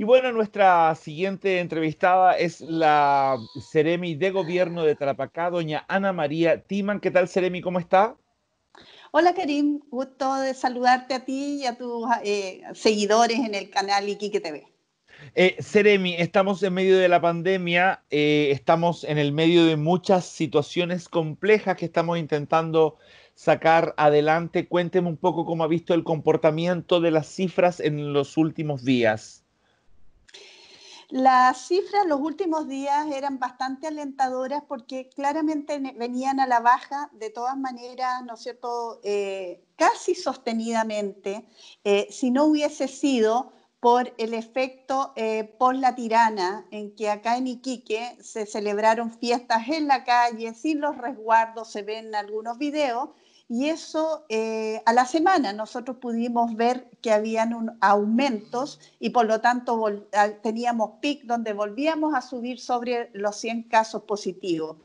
Y bueno, nuestra siguiente entrevistada es la seremi de Gobierno de Tarapacá, doña Ana María Timan. ¿Qué tal, seremi? ¿Cómo está? Hola, Karim. Gusto de saludarte a ti y a tus eh, seguidores en el canal Iquique TV. Eh, Ceremi, estamos en medio de la pandemia, eh, estamos en el medio de muchas situaciones complejas que estamos intentando sacar adelante. Cuénteme un poco cómo ha visto el comportamiento de las cifras en los últimos días. Las cifras los últimos días eran bastante alentadoras porque claramente venían a la baja de todas maneras, ¿no es cierto?, eh, casi sostenidamente, eh, si no hubiese sido por el efecto eh, por la tirana, en que acá en Iquique se celebraron fiestas en la calle, sin los resguardos, se ven algunos videos, y eso eh, a la semana nosotros pudimos ver que habían aumentos y por lo tanto ah, teníamos pic donde volvíamos a subir sobre los 100 casos positivos.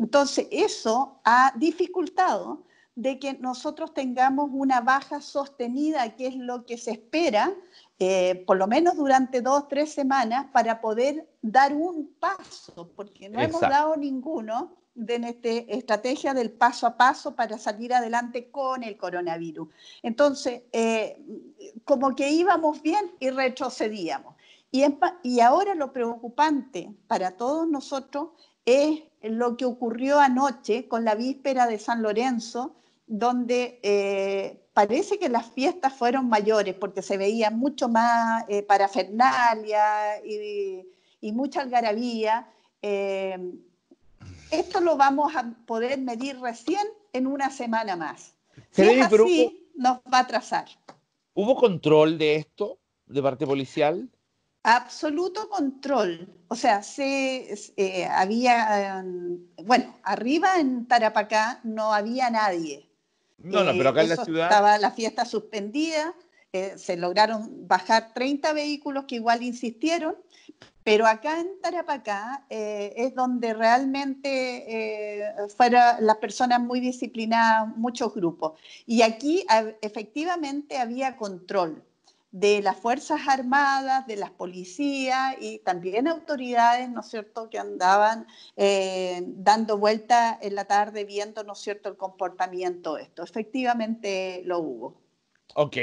Entonces, eso ha dificultado de que nosotros tengamos una baja sostenida, que es lo que se espera, eh, por lo menos durante dos, tres semanas, para poder dar un paso, porque no hemos dado ninguno de esta estrategia del paso a paso para salir adelante con el coronavirus. Entonces, eh, como que íbamos bien y retrocedíamos. Y, y ahora lo preocupante para todos nosotros es lo que ocurrió anoche con la víspera de San Lorenzo, donde eh, parece que las fiestas fueron mayores porque se veía mucho más eh, parafernalia y, mucha algarabía. Eh, esto lo vamos a poder medir recién en una semana más. Si es así, nos va a trazar ¿Hubo control de esto de parte policial? Absoluto control. O sea, se, había, em, bueno, arriba en Tarapacá no había nadie. No, pero acá en la ciudad. Estaba la fiesta suspendida, eh, se lograron bajar 30 vehículos que igual insistieron, pero acá en Tarapacá eh, es donde realmente eh, fueron las personas muy disciplinadas, muchos grupos. Y aquí efectivamente había control de las Fuerzas Armadas, de las policías y también autoridades, ¿no es cierto?, que andaban eh, dando vuelta en la tarde viendo, ¿no es cierto?, el comportamiento de esto. Efectivamente lo hubo. Ok.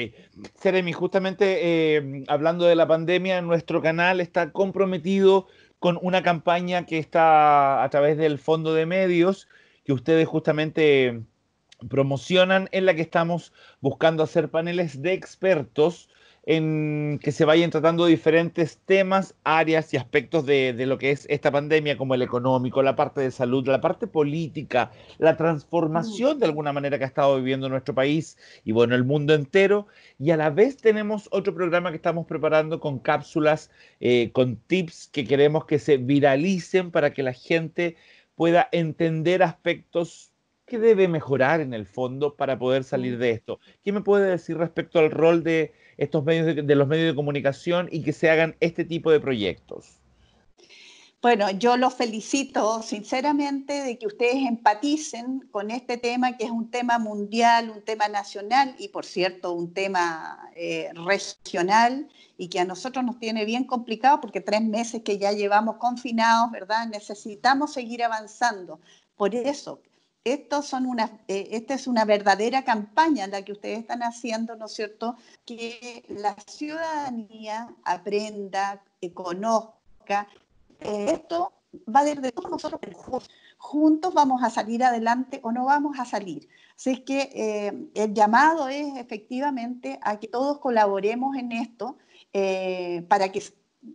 Jeremy, justamente eh, hablando de la pandemia, nuestro canal está comprometido con una campaña que está a través del Fondo de Medios, que ustedes justamente promocionan, en la que estamos buscando hacer paneles de expertos en que se vayan tratando diferentes temas, áreas y aspectos de, lo que es esta pandemia, como el económico, la parte de salud, la parte política, la transformación mm. de alguna manera que ha estado viviendo nuestro país y bueno, el mundo entero. Y a la vez tenemos otro programa que estamos preparando con cápsulas, eh, con tips que queremos que se viralicen para que la gente pueda entender aspectos ¿Qué debe mejorar en el fondo para poder salir mm. de esto? ¿Qué me puede decir respecto al rol de estos medios de, los medios de comunicación y que se hagan este tipo de proyectos? Bueno, yo los felicito sinceramente de que ustedes empaticen con este tema, que es un tema mundial, un tema nacional y, por cierto, un tema eh, regional y que a nosotros nos tiene bien complicado porque tres meses que ya llevamos confinados, ¿verdad? Necesitamos seguir avanzando. Por eso, eh, esta es una verdadera campaña la que ustedes están haciendo, ¿no es cierto? Que la ciudadanía aprenda, conozca. esto va desde todos nosotros juntos. vamos a salir adelante o no vamos a salir. Así es que eh, el llamado es efectivamente a que todos colaboremos en esto eh, para que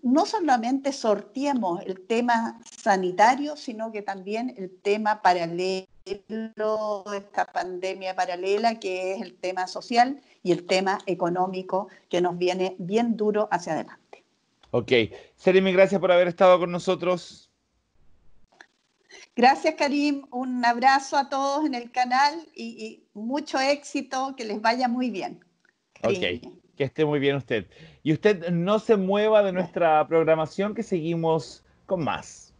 no solamente sorteemos el tema sanitario, sino que también el tema paralelo de esta pandemia paralela, que es el tema social y el tema económico que nos viene bien duro hacia adelante. Ok. Seremi, gracias por haber estado con nosotros. Gracias, Karim. Un abrazo a todos en el canal y, mucho éxito, que les vaya muy bien. Ok, que esté muy bien usted. Y usted no se mueva de nuestra programación, que seguimos con más.